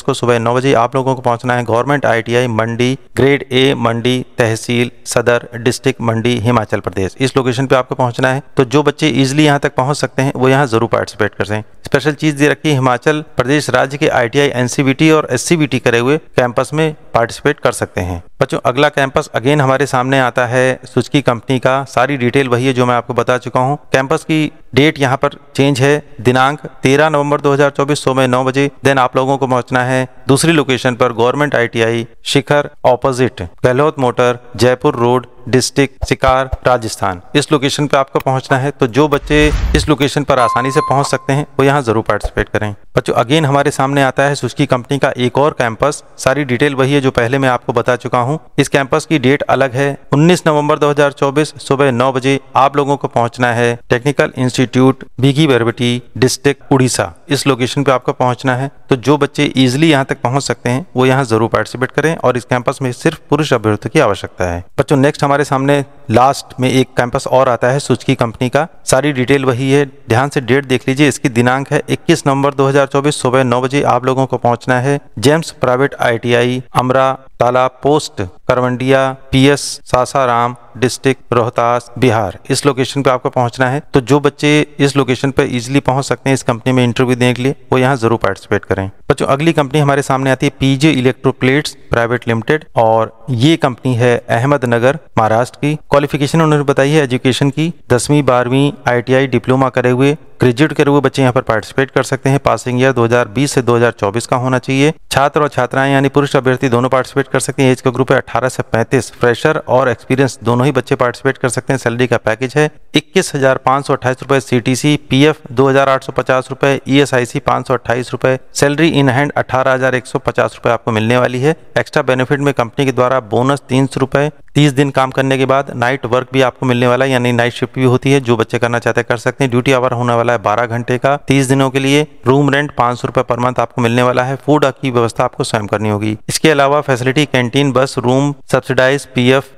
को सुबह नौ बजे आप लोगों को पहुंचना है government I Mandi grade A मंडी तहसील सदर डिस्ट्रिक्ट मंडी हिमाचल प्रदेश इस लोकेशन पे आपको पहुंचना है तो जो बच्चे इजिली यहाँ तक पहुंच सकते हैं वो यहाँ जरूर पार्टिसिपेट कर सकते स्पेशल चीज दे रखी हिमाचल प्रदेश राज्य के आई टी और एस करे हुए कैंपस में पार्टिसिपेट कर सकते हैं बच्चों अगला कैंपस अगेन हमारे सामने आता है सुचकी कंपनी का सारी डिटेल वही है जो मैं आपको बता चुका हूँ कैंपस की डेट यहाँ पर चेंज है दिनांक 13 नवंबर 2024 सुबह नौ बजे देन आप लोगों को पहुंचना है दूसरी लोकेशन पर government ITI Shikhar opposite Gehlot motor Jaipur road district Sikar Rajasthan इस लोकेशन पर आपको पहुंचना है तो जो बच्चे इस लोकेशन पर आसानी से पहुंच सकते हैं वो यहाँ जरूर पार्टिसिपेट करें बच्चों अगेन हमारे सामने आता है सुस्की कंपनी का एक और कैंपस सारी डिटेल वही है जो पहले मैं आपको बता चुका हूँ इस कैंपस की डेट अलग है 19 नवंबर 2024 सुबह नौ बजे आप लोगों को पहुंचना है टेक्निकल इंस्टीट्यूट इंस्टीट्यूट भीगी बरबटी डिस्ट्रिक्ट उड़ीसा इस लोकेशन पे आपका पहुंचना है तो जो बच्चे इजिली यहाँ तक पहुंच सकते हैं वो यहाँ जरूर पार्टिसिपेट करें और इस कैंपस में सिर्फ पुरुष अभ्यर्थियों की आवश्यकता है बच्चों नेक्स्ट हमारे सामने लास्ट में एक कैंपस और आता है सुचकी कंपनी का सारी डिटेल वही है ध्यान से डेट देख लीजिए इसकी दिनांक है 21 नवंबर 2024 सुबह 9 बजे आप लोगों को पहुंचना है James private ITI Amra Tala post Karwandia PS Sasaram district Rohtas Bihar इस लोकेशन पे आपको पहुंचना है तो जो बच्चे इस लोकेशन पे इजिली पहुंच सकते हैं इस कंपनी में इंटरव्यू देने के लिए वो यहाँ जरूर पार्टिसिपेट करें बच्चों अगली कंपनी हमारे सामने आती है पीजे इलेक्ट्रोप्लेट्स प्राइवेट लिमिटेड और ये कंपनी है अहमदनगर महाराष्ट्र की क्वालिफिकेशन उन्होंने बताई है एजुकेशन की दसवीं बारहवीं आईटीआई डिप्लोमा करे हुए ग्रेजुएट करे हुए बच्चे यहाँ पर पार्टिसिपेट कर सकते हैं पासिंग ईयर 2020 से 2024 का होना चाहिए छात्र और छात्राएं यानी पुरुष अभ्यर्थी दोनों पार्टिसिपेट कर सकते हैं एज का ग्रुप है अठारह से पैंतीस फ्रेशर और एक्सपीरियंस दोनों ही बच्चे पार्टिसिपेट कर सकते हैं सैलरी का पैकेज है इक्कीस हजार पांच सौ अट्ठाईस रुपए C T C P F दो हजार आठ सौ पचास रुपए ई एस आई सी पांच सौ अट्ठाईस रुपए सैलरी इन हैंड अठारह हजार एक सौ पचास रुपए आपको मिलने वाली है एक्स्ट्रा बेनिफिट में कंपनी के द्वारा बोनस तीन सौ रुपए तीस दिन काम करने के बाद नाइट वर्क भी आपको मिलने वाला है यानी नाइट शिफ्ट भी होती है जो बच्चे करना चाहते हैं कर सकते हैं ड्यूटी आवर होने वाला है बारह घंटे का तीस दिनों के लिए रूम रेंट पांच सौ पर मंथ आपको मिलने वाला है फूड की व्यवस्था आपको स्वयं करनी होगी इसके अलावा facility canteen bus room subsidise P F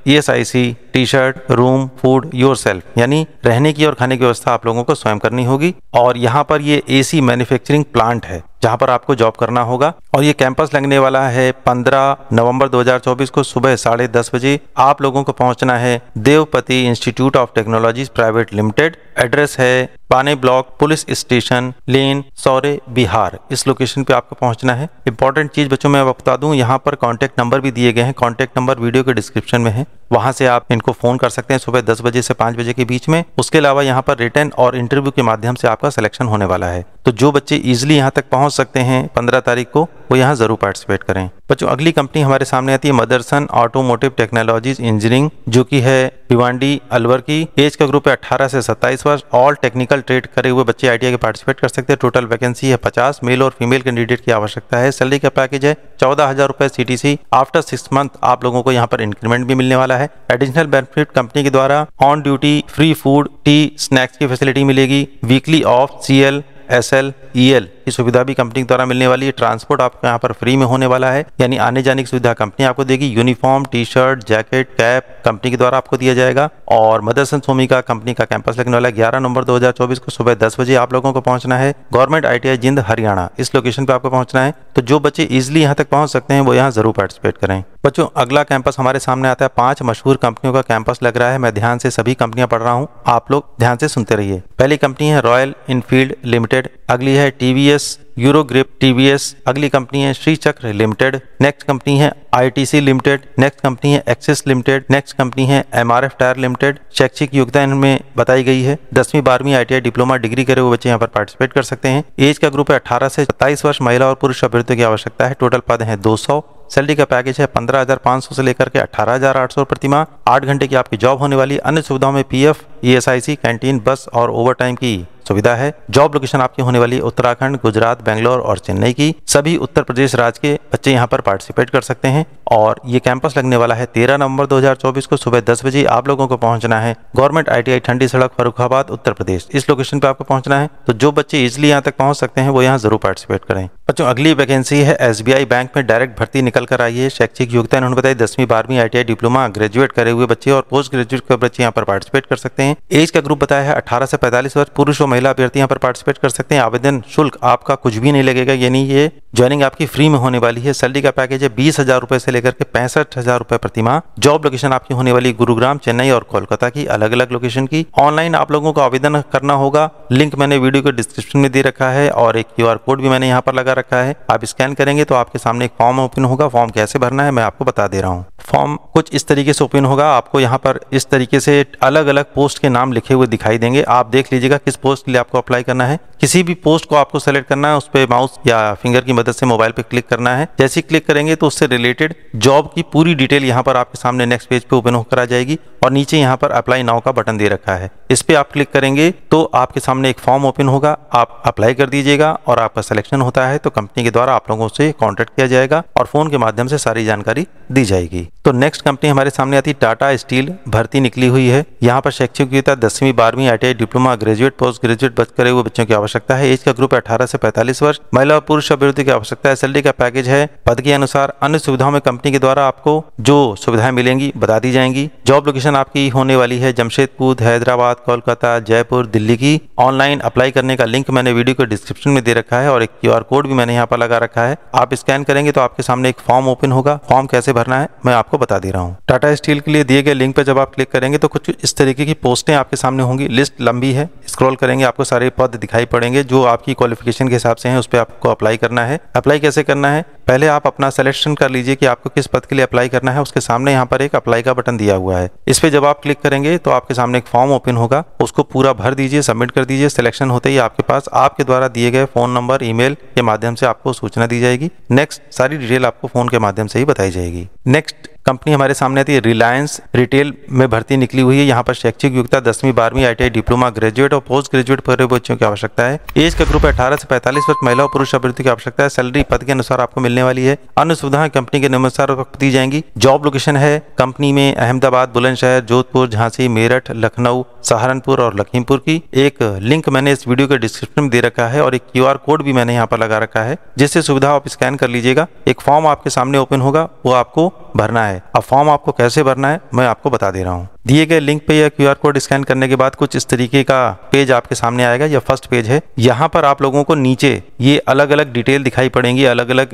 T shirt room food yourself यानी रहने की और खाने की व्यवस्था आप लोगों को स्वयं करनी होगी और यहाँ पर ये एसी मैन्युफैक्चरिंग प्लांट है जहां पर आपको जॉब करना होगा और ये कैंपस लगने वाला है 15 नवंबर 2024 को सुबह साढ़े दस बजे आप लोगों को पहुंचना है Devpati institute of technology private limited address है Bane block police station lane Saure Bihar इस लोकेशन पे आपको पहुंचना है इंपॉर्टेंट चीज बच्चों मैं बता दूं यहाँ पर कांटेक्ट नंबर भी दिए गए हैं कांटेक्ट नंबर वीडियो के डिस्क्रिप्शन में है वहां से आप इनको फोन कर सकते हैं सुबह दस बजे से पांच बजे के बीच में उसके अलावा यहाँ पर रिटर्न और इंटरव्यू के माध्यम से आपका सिलेक्शन होने वाला है तो जो बच्चे इजिली यहाँ तक पहुंच सकते हैं पंद्रह तारीख को वो यहाँ ज़रूर पार्टिसिपेट करें बच्चों अगली कंपनी हमारे सामने आती है मदरसन ऑटोमोटिव टेक्नोलॉजीज इंजीनियरिंग जो कि है भिवांडी अलवर की एज का ग्रुप है 18 से 27 वर्ष ऑल टेक्निकल ट्रेड करे हुए बच्चे आई के पार्टिसिपेट कर सकते हैं टोटल वैकेंसी है पचास मेल और फीमेल कैंडिडेट की आवश्यकता है सैलरी का पैकेज है चौदह हजार रुपए सी आफ्टर सिक्स मंथ आप लोगों को यहाँ पर इंक्रीमेंट भी मिलने वाला है एडिशनल बेनिफिट कंपनी के द्वारा on duty free food tea snacks की फैसिलिटी मिलेगी weekly off C L S L E L की सुविधा भी कंपनी द्वारा मिलने वाली है ट्रांसपोर्ट आपको यहाँ पर फ्री में होने वाला है यानी आने जाने की सुविधा कंपनी आपको देगी uniform T shirt jacket cap company के द्वारा आपको दिया जाएगा और मदरसन सोमी का कंपनी का कैंपस लगने वाला है ग्यारह नवंबर दो को सुबह दस बजे आप लोगों को पहुंचना है गवर्नमेंट आईटीआई जिंद हरियाणा इस लोकेशन पर आपको पहुंचना है तो जो बच्चे इजिली यहाँ तक पहुंच सकते हैं वो यहाँ जरूर पार्टिसिपेट करें बच्चों अगला कैंपस हमारे सामने आता है पांच मशहूर कंपनियों का कैंपस लग रहा है मैं ध्यान से सभी कंपनियां पढ़ रहा हूँ आप लोग ध्यान से सुनते रहिए पहली कंपनी है रॉयल इनफील्ड लिमिटेड अगली है टीवीएस यूरोग्रिप टीवीएस अगली कंपनी है Shri Chakra limited next company है आईटीसी लिमिटेड नेक्स्ट कंपनी है एक्सिस लिमिटेड नेक्स्ट कंपनी है एमआरएफ टायर लिमिटेड शैक्षिक योगदान में बताई गई है दसवीं बारहवीं आईटीआई डिप्लोमा डिग्री करे हुए बच्चे यहाँ पर पार्टिसिपेट कर सकते हैं एज का ग्रुप है अठारह से सत्ताईस वर्ष महिला और पुरुष अभ्यर्थियों की आवश्यकता है टोटल पद है दो सैलरी का पैकेज है पंद्रह हजार सौ से लेकर के अठारह हजार आठ सौ प्रतिमा आठ घंटे की आपकी जॉब होने वाली अन्य सुविधाओं में पीएफ ईएसआईसी कैंटीन बस और ओवरटाइम की सुविधा है जॉब लोकेशन आपकी होने वाली उत्तराखंड गुजरात बेंगलोर और चेन्नई की सभी उत्तर प्रदेश राज्य के बच्चे यहाँ पर पार्टिसिपेट कर सकते हैं और ये कैंपस लगने वाला है 13 नवंबर 2024 को सुबह 10 बजे आप लोगों को पहुंचना है गवर्नमेंट आईटीआई ठंडी सड़क फरुखाबाद उत्तर प्रदेश इस लोकेशन पर आपको पहुंचना है तो जो बच्चे इजिली यहाँ तक पहुंच सकते हैं वो यहाँ जरूर पार्टिसिपेट करें बच्चों अगली वैकेंसी है एस बैंक में डायरेक्ट भर्ती निकल कर आई है शैक्षिक योग्यता उन्होंने बताया दसवीं बारहवीं आई डिप्लोमा ग्रेजुएट करे हुए बच्चे और पोस्ट ग्रेजुएट के बच्चे यहाँ पर पार्टिसिपेट कर सकते हैं हैं एज का ग्रुप बताया है अठारह से 45 वर्ष पुरुष और महिला अभ्यर्थी यहाँ पर पार्टिसिपेट कर सकते हैं आवेदन शुल्क आपका कुछ भी नहीं लगेगा यानी ये ज्वाइनिंग आपकी फ्री में होने वाली है सैलरी का पैकेज है बीस हजार रूपए से लेकर के पैंसठ हजार रूपए प्रतिमा जॉब लोकेशन आपकी होने वाली गुरुग्राम चेन्नई और कोलकाता की अलग अलग लोकेशन की ऑनलाइन आप लोगों को आवेदन करना होगा लिंक मैंने वीडियो के डिस्क्रिप्शन में दे रखा है और एक क्यू कोड भी मैंने यहाँ पर लगा रखा है आप स्कैन करेंगे तो आपके सामने एक फॉर्म ओपन होगा फॉर्म कैसे भरना है मैं आपको बता दे रहा हूँ फॉर्म कुछ इस तरीके से ओपन होगा आपको यहाँ पर इस तरीके से अलग अलग पोस्ट के नाम लिखे हुए दिखाई देंगे आप देख लीजिएगा किस पोस्ट के लिए आपको अप्लाई करना है किसी भी पोस्ट को आपको सेलेक्ट करना है उस पर माउस या फिंगर की मदद से मोबाइल पे क्लिक करना है जैसे क्लिक करेंगे तो उससे रिलेटेड जॉब की पूरी डिटेल यहाँ पर आपके सामने नेक्स्ट पेज पे ओपन होकर आ जाएगी और नीचे यहाँ पर अप्लाई नाव का बटन दे रखा है इस पर आप क्लिक करेंगे तो आपके सामने एक फॉर्म ओपन होगा आप अप्लाई कर दीजिएगा और आपका सिलेक्शन होता है तो कंपनी के द्वारा आप लोगों से कॉन्टेक्ट किया जाएगा और फोन के माध्यम से सारी जानकारी दी जाएगी तो नेक्स्ट कंपनी हमारे सामने आती टाटा स्टील भर्ती निकली हुई है यहाँ पर शैक्षिक योग्यता दसवीं बारहवीं I diploma graduate post graduate बच करे हुए बच्चों की आवश्यकता है एज का ग्रुप अठारह से पैंतालीस वर्ष महिला और पुरुष अभिवृद्धि की आवश्यकता एस का पैकेज है पद के अनुसार अन्य सुविधाओं में कंपनी के द्वारा आपको जो सुविधाएं मिलेंगी बता दी जाएंगी जॉब लोकेशन एप्लीकेशन आपकी होने वाली है जमशेदपुर हैदराबाद कोलकाता जयपुर दिल्ली की ऑनलाइन अप्लाई करने का लिंक मैंने वीडियो के डिस्क्रिप्शन में दे रखा है और एक क्यू कोड भी मैंने यहाँ पर लगा रखा है आप स्कैन करेंगे तो आपके सामने एक फॉर्म ओपन होगा फॉर्म कैसे भरना है मैं आपको बता दे रहा हूँ टाटा स्टील के लिए दिए गए लिंक पर जब आप क्लिक करेंगे तो कुछ इस तरीके की पोस्टें आपके सामने होंगी लिस्ट लंबी है स्क्रॉल करेंगे आपको सारे पद दिखाई पड़ेंगे जो आपकी क्वालिफिकेशन के हिसाब से हैं उस पर आपको अप्लाई करना है अप्लाई कैसे करना है पहले आप अपना सिलेक्शन कर लीजिए कि आपको किस पद के लिए अप्लाई करना है उसके सामने यहाँ पर एक अप्लाई का बटन दिया हुआ है इस पर जब आप क्लिक करेंगे तो आपके सामने एक फॉर्म ओपन होगा उसको पूरा भर दीजिए सबमिट कर दीजिए सिलेक्शन होते ही आपके पास आपके द्वारा दिए गए फोन नंबर ई के माध्यम से आपको सूचना दी जाएगी नेक्स्ट सारी डिटेल आपको फोन के माध्यम से ही बताई जाएगी नेक्स्ट कंपनी हमारे सामने आती है रिलायंस रिटेल में भर्ती निकली हुई है यहाँ पर शैक्षिक योग्यता दसवीं बारहवीं आई डिप्लोमा ग्रेजुएट और पोस्ट ग्रेजुएट पर बच्चों की आवश्यकता है एज का ग्रुप अठारह से पैंतालीस वर्ष महिला और पुरुष अभ्यर्थियों की आवश्यकता है सैलरी पद के अनुसार आपको मिलने वाली है अन्य सुविधाएं कंपनी के अनुसार दी जाएंगी जॉब लोकेशन है कंपनी में अहमदाबाद बुलंदशहर जोधपुर झांसी मेरठ लखनऊ सहारनपुर और लखीमपुर की एक लिंक मैंने इस वीडियो के डिस्क्रिप्शन में दे रखा है और एक क्यू कोड भी मैंने यहाँ पर लगा रखा है जिससे सुविधा आप स्कैन कर लीजिएगा एक फॉर्म आपके सामने ओपन होगा वो आपको भरना है अब फॉर्म आपको कैसे भरना है मैं आपको बता दे रहा हूँ दिए गए लिंक पे या क्यूआर कोड स्कैन करने के बाद कुछ इस तरीके का पेज आपके सामने आएगा यह फर्स्ट पेज है यहाँ पर आप लोगों को नीचे ये अलग अलग डिटेल दिखाई पड़ेंगी अलग अलग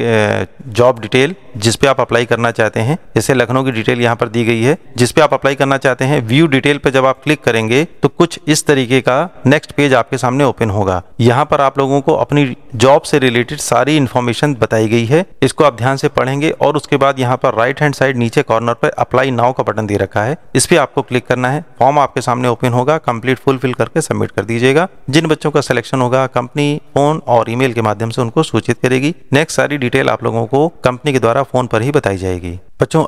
जॉब डिटेल जिसपे आप अप्लाई करना चाहते हैं जैसे लखनऊ की डिटेल यहाँ पर दी गई है जिसपे आप अप्लाई करना चाहते हैं व्यू डिटेल पे जब आप क्लिक करेंगे तो कुछ इस तरीके का नेक्स्ट पेज आपके सामने ओपन होगा यहाँ पर आप लोगों को अपनी जॉब से रिलेटेड सारी इन्फॉर्मेशन बताई गई है इसको आप ध्यान से पढ़ेंगे और उसके बाद यहाँ पर राइट हैंड साइड नीचे कॉर्नर पर अप्लाई नाव का बटन दे रखा है इस पर आपको क्लिक करना है फॉर्म आपके सामने ओपन होगा कंप्लीट फिल करके सबमिट कर दीजिएगा जिन बच्चों का सिलेक्शन होगा कंपनी फोन और ईमेल के माध्यम से उनको सूचित करेगी नेक्स्ट सारी डिटेल आप लोगों को कंपनी के द्वारा फोन पर ही बताई जाएगी बच्चों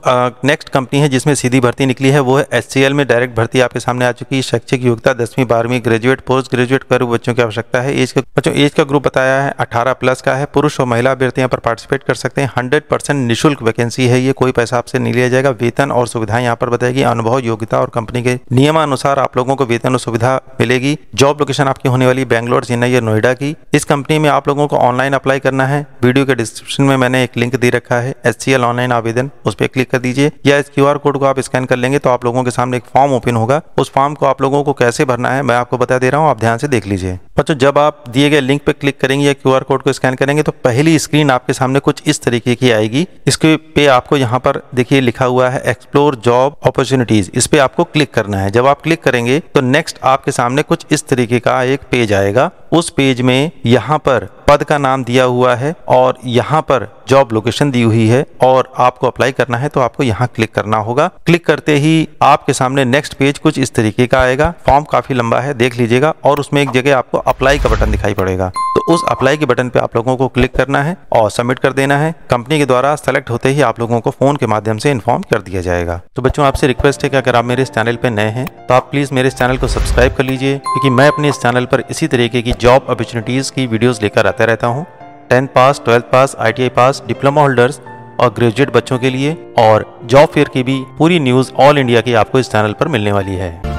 नेक्स्ट कंपनी है जिसमें सीधी भर्ती निकली है वो है एस में डायरेक्ट भर्ती आपके सामने आ चुकी है शैक्षिक योग्यता दसवीं बारहवीं ग्रेजुएट पोस्ट ग्रेजुएट कर बच्चों की आवश्यकता है एज का बच्चों एज का ग्रुप बताया है 18 प्लस का है पुरुष और महिला अभ्यर्थी यहाँ पर पार्टिसिपेट कर सकते हैं हंड्रेड परसेंट निःशुल्क वैकेंसी है ये कोई पैसा आपसे नहीं लिया जाएगा वेतन और सुविधाएं यहाँ पर बताएगी अनुभव योग्यता और कंपनी के नियमानुसार आप लोगों को वेतन और सुविधा मिलेगी जॉब लोकेशन आपकी होने वाली बैंगलोर चेन्नई और नोएडा की इस कंपनी में आप लोगों को ऑनलाइन अप्लाई करना है वीडियो के डिस्क्रिप्शन में मैंने एक लिंक दे रखा है एस ऑनलाइन आवेदन उस पे क्लिक कर दीजिए या इस क्यू कोड को आप स्कैन कर लेंगे तो आप लोगों के सामने एक फॉर्म ओपन होगा उस फॉर्म को आप लोगों को कैसे भरना है मैं आपको बता दे रहा हूँ आप ध्यान से देख लीजिए बच्चों जब आप दिए गए लिंक पे क्लिक करेंगे या क्यू कोड को स्कैन करेंगे तो पहली स्क्रीन आपके सामने कुछ इस तरीके की आएगी इसके पे आपको यहाँ पर देखिए लिखा हुआ है एक्सप्लोर जॉब अपॉर्चुनिटीज इस पे आपको क्लिक करना है जब आप क्लिक करेंगे तो नेक्स्ट आपके सामने कुछ इस तरीके का एक पेज आएगा उस पेज में यहाँ पर पद का नाम दिया हुआ है और यहाँ पर जॉब लोकेशन दी हुई है और आपको अप्लाई करना है तो आपको यहाँ क्लिक करना होगा क्लिक करते ही आपके सामने नेक्स्ट पेज कुछ इस तरीके का आएगा फॉर्म काफी लंबा है देख लीजिएगा और उसमें एक जगह आपको अप्लाई का बटन दिखाई पड़ेगा तो उस अप्लाई के बटन पे आप लोगों को क्लिक करना है और सबमिट कर देना है कंपनी के द्वारा सेलेक्ट होते ही आप लोगों को फोन के माध्यम से इन्फॉर्म कर दिया जाएगा तो बच्चों आपसे रिक्वेस्ट है कि अगर आप मेरे इस चैनल पर नए हैं तो आप प्लीज मेरे इस चैनल को सब्सक्राइब कर लीजिए क्योंकि मैं अपने इस चैनल पर इसी तरीके की जॉब अपॉर्चुनिटीज़ की वीडियोस लेकर आता रहता हूँ tenth pass twelfth pass I pass diploma holders और ग्रेजुएट बच्चों के लिए और जॉब फेयर की भी पूरी न्यूज़ ऑल इंडिया की आपको इस चैनल पर मिलने वाली है